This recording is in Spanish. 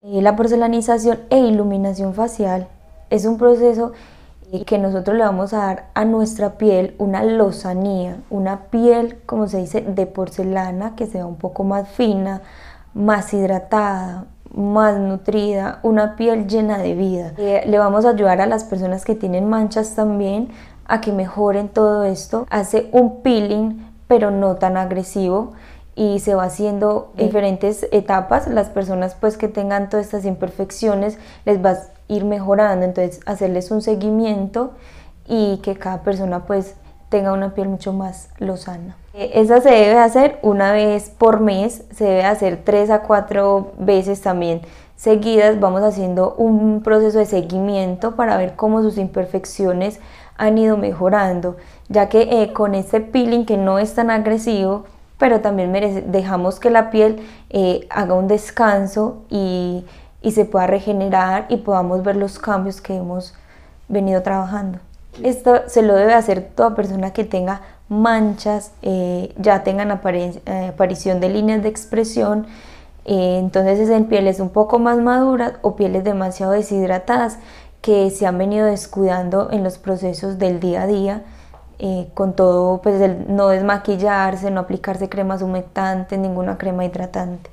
Eh, la porcelanización e iluminación facial es un proceso eh, que nosotros le vamos a dar a nuestra piel una lozanía, una piel, como se dice, de porcelana que se un poco más fina, más hidratada, más nutrida, una piel llena de vida. Eh, le vamos a ayudar a las personas que tienen manchas también a que mejoren todo esto. Hace un peeling, pero no tan agresivo y se va haciendo diferentes etapas. Las personas pues que tengan todas estas imperfecciones les va a ir mejorando, entonces hacerles un seguimiento y que cada persona pues tenga una piel mucho más lozana. Eh, esa se debe hacer una vez por mes, se debe hacer tres a cuatro veces también seguidas. Vamos haciendo un proceso de seguimiento para ver cómo sus imperfecciones han ido mejorando, ya que eh, con este peeling que no es tan agresivo, pero también dejamos que la piel eh, haga un descanso y, se pueda regenerar y podamos ver los cambios que hemos venido trabajando. Esto se lo debe hacer toda persona que tenga manchas, eh, ya tengan eh, aparición de líneas de expresión, entonces es en pieles un poco más maduras o pieles demasiado deshidratadas que se han venido descuidando en los procesos del día a día. Eh, con todo, pues el no desmaquillarse, no aplicarse crema humectantes, ninguna crema hidratante.